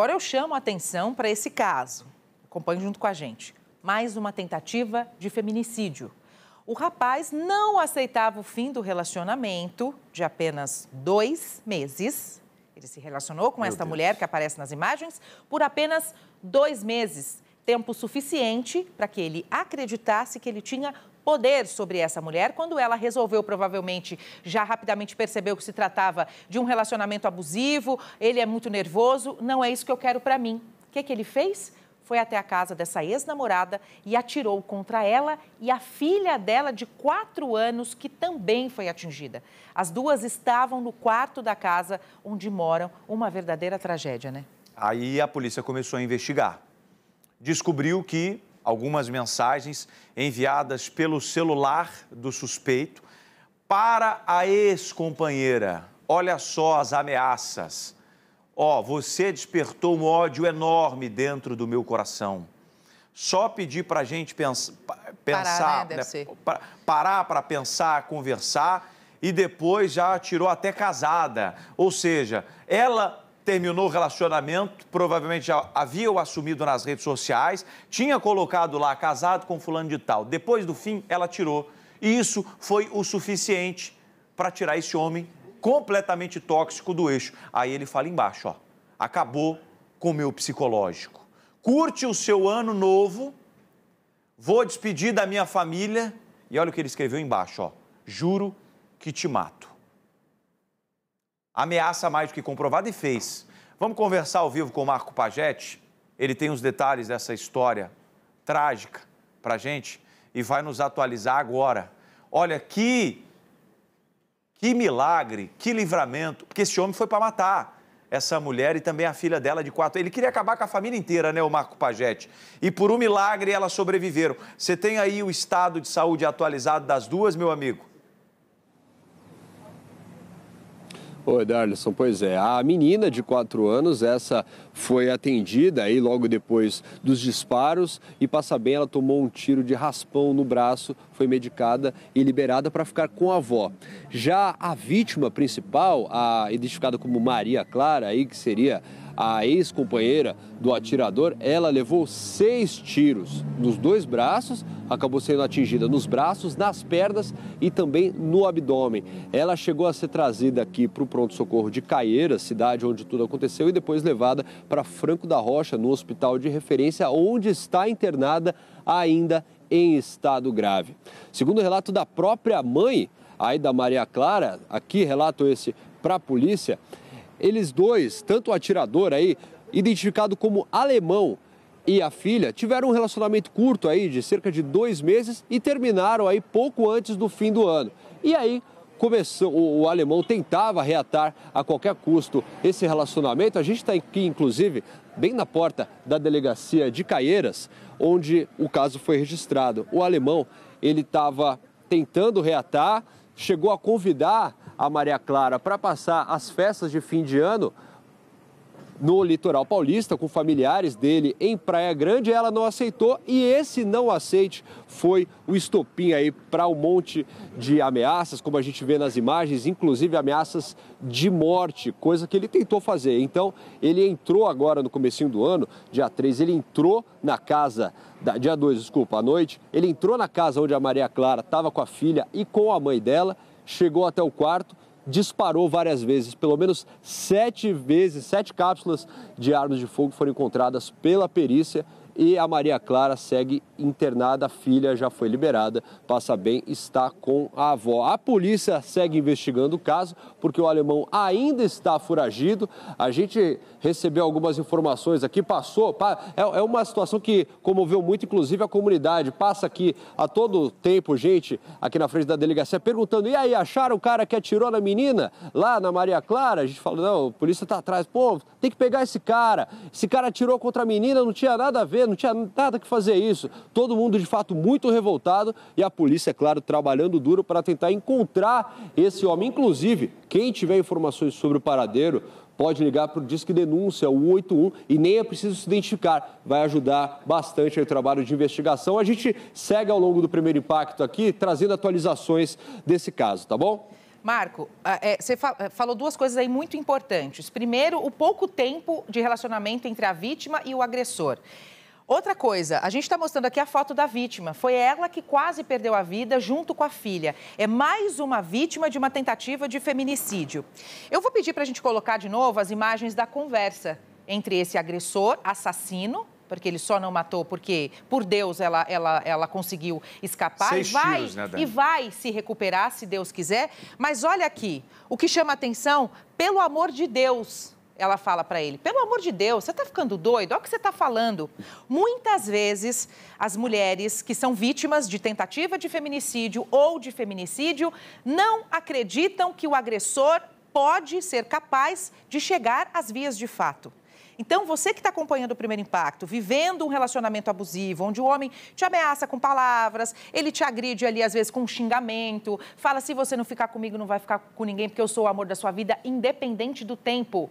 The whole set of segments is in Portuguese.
Agora eu chamo a atenção para esse caso. Acompanhe junto com a gente. Mais uma tentativa de feminicídio. O rapaz não aceitava o fim do relacionamento de apenas dois meses. Ele se relacionou com Meu esta Deus. mulher que aparece nas imagens por apenas dois meses tempo suficiente para que ele acreditasse que ele tinha poder sobre essa mulher quando ela resolveu, provavelmente, já rapidamente percebeu que se tratava de um relacionamento abusivo, ele é muito nervoso, não é isso que eu quero para mim. O que, que ele fez? Foi até a casa dessa ex-namorada e atirou contra ela e a filha dela de quatro anos, que também foi atingida. As duas estavam no quarto da casa onde moram. Uma verdadeira tragédia, né? Aí a polícia começou a investigar. Descobriu que algumas mensagens enviadas pelo celular do suspeito para a ex-companheira. Olha só as ameaças. Ó, oh, você despertou um ódio enorme dentro do meu coração. Só pedir para a gente pens pensar, parar, né? né? parar para pensar, conversar e depois já tirou até casada. Ou seja, ela terminou o relacionamento, provavelmente já havia o assumido nas redes sociais, tinha colocado lá casado com fulano de tal. Depois do fim, ela tirou. E isso foi o suficiente para tirar esse homem completamente tóxico do eixo. Aí ele fala embaixo, ó, acabou com o meu psicológico. Curte o seu ano novo, vou despedir da minha família e olha o que ele escreveu embaixo, ó, juro que te mato ameaça mais do que comprovada e fez. Vamos conversar ao vivo com o Marco Pagetti. Ele tem os detalhes dessa história trágica para gente e vai nos atualizar agora. Olha que que milagre, que livramento, porque esse homem foi para matar essa mulher e também a filha dela de quatro. Ele queria acabar com a família inteira, né, o Marco Pagetti? E por um milagre elas sobreviveram. Você tem aí o estado de saúde atualizado das duas, meu amigo? Oi, Darlison. Pois é, a menina de 4 anos, essa foi atendida aí logo depois dos disparos e passa bem, ela tomou um tiro de raspão no braço, foi medicada e liberada para ficar com a avó. Já a vítima principal, a identificada como Maria Clara, aí que seria a ex-companheira do atirador, ela levou seis tiros nos dois braços, acabou sendo atingida nos braços, nas pernas e também no abdômen. Ela chegou a ser trazida aqui para o pronto-socorro de Caieira, cidade onde tudo aconteceu, e depois levada para Franco da Rocha, no hospital de referência, onde está internada ainda em estado grave. Segundo o relato da própria mãe, aí da Maria Clara, aqui relato esse para a polícia, eles dois, tanto o atirador aí, identificado como alemão, e a filha tiveram um relacionamento curto aí de cerca de dois meses e terminaram aí pouco antes do fim do ano. E aí começou o, o alemão tentava reatar a qualquer custo esse relacionamento. A gente está aqui inclusive bem na porta da delegacia de Caieiras, onde o caso foi registrado. O alemão ele estava tentando reatar, chegou a convidar a Maria Clara para passar as festas de fim de ano no litoral paulista com familiares dele em Praia Grande, ela não aceitou e esse não aceite foi o estopim aí para um monte de ameaças, como a gente vê nas imagens, inclusive ameaças de morte, coisa que ele tentou fazer. Então, ele entrou agora no comecinho do ano, dia 3, ele entrou na casa da, dia 2, desculpa, à noite, ele entrou na casa onde a Maria Clara estava com a filha e com a mãe dela chegou até o quarto, disparou várias vezes. Pelo menos sete vezes, sete cápsulas de armas de fogo foram encontradas pela perícia e a Maria Clara segue internada, a filha já foi liberada, passa bem, está com a avó. A polícia segue investigando o caso, porque o alemão ainda está foragido. A gente recebeu algumas informações aqui, passou. É, é uma situação que comoveu muito, inclusive, a comunidade. Passa aqui a todo tempo, gente, aqui na frente da delegacia, perguntando: e aí, acharam o cara que atirou na menina lá na Maria Clara? A gente fala: não, a polícia está atrás. Pô, tem que pegar esse cara. Esse cara atirou contra a menina, não tinha nada a ver não tinha nada que fazer isso. Todo mundo, de fato, muito revoltado e a polícia, é claro, trabalhando duro para tentar encontrar esse homem. Inclusive, quem tiver informações sobre o paradeiro, pode ligar para o Disque Denúncia, o 181, e nem é preciso se identificar. Vai ajudar bastante o trabalho de investigação. A gente segue ao longo do primeiro impacto aqui, trazendo atualizações desse caso, tá bom? Marco, ah, é, você eh, falou duas coisas aí muito importantes. Primeiro, o pouco tempo de relacionamento entre a vítima e o agressor. Outra coisa, a gente está mostrando aqui a foto da vítima. Foi ela que quase perdeu a vida junto com a filha. É mais uma vítima de uma tentativa de feminicídio. Eu vou pedir para a gente colocar de novo as imagens da conversa entre esse agressor, assassino, porque ele só não matou porque por Deus ela ela ela conseguiu escapar Seis e vai tiros, né, Dani? e vai se recuperar se Deus quiser. Mas olha aqui, o que chama atenção, pelo amor de Deus, ela fala para ele: pelo amor de Deus, você está ficando doido? Olha o que você está falando. Muitas vezes, as mulheres que são vítimas de tentativa de feminicídio ou de feminicídio não acreditam que o agressor pode ser capaz de chegar às vias de fato. Então, você que está acompanhando o primeiro impacto, vivendo um relacionamento abusivo, onde o homem te ameaça com palavras, ele te agride ali, às vezes, com um xingamento, fala: se você não ficar comigo, não vai ficar com ninguém, porque eu sou o amor da sua vida, independente do tempo.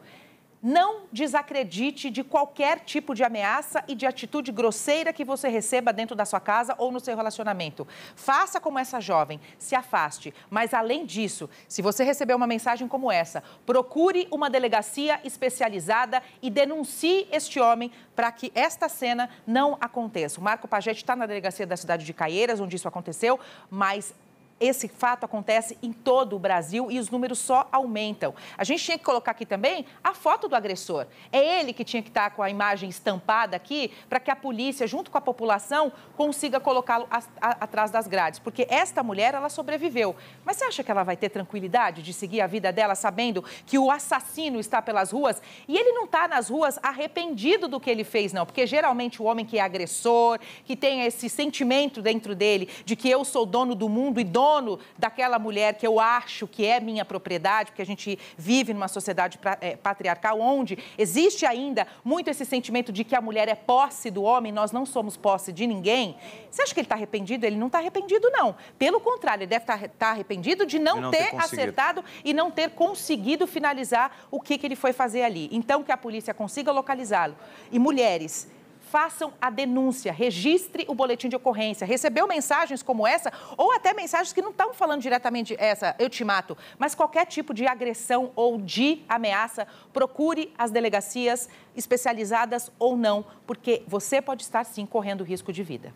Não desacredite de qualquer tipo de ameaça e de atitude grosseira que você receba dentro da sua casa ou no seu relacionamento. Faça como essa jovem, se afaste. Mas, além disso, se você receber uma mensagem como essa, procure uma delegacia especializada e denuncie este homem para que esta cena não aconteça. O Marco Pagete está na delegacia da cidade de Caieiras, onde isso aconteceu, mas esse fato acontece em todo o Brasil e os números só aumentam. A gente tinha que colocar aqui também a foto do agressor. É ele que tinha que estar tá com a imagem estampada aqui para que a polícia, junto com a população, consiga colocá-lo atrás das grades. Porque esta mulher, ela sobreviveu. Mas você acha que ela vai ter tranquilidade de seguir a vida dela sabendo que o assassino está pelas ruas? E ele não está nas ruas arrependido do que ele fez, não. Porque geralmente o homem que é agressor, que tem esse sentimento dentro dele de que eu sou dono do mundo e dono dono daquela mulher que eu acho que é minha propriedade, porque a gente vive numa sociedade eh, patriarcal onde existe ainda muito esse sentimento de que a mulher é posse do homem, nós não somos posse de ninguém. Você acha que ele está arrependido? Ele não está arrependido, não. Pelo contrário, ele deve estar tá, tá arrependido de não, não ter, ter acertado e não ter conseguido finalizar o que, que ele foi fazer ali. Então, que a polícia consiga localizá-lo. E mulheres façam a denúncia, registre o boletim de ocorrência. Recebeu mensagens como essa, ou até mensagens que não estão falando diretamente essa, eu te mato, mas qualquer tipo de agressão ou de ameaça, procure as delegacias especializadas ou não, porque você pode estar sim correndo risco de vida.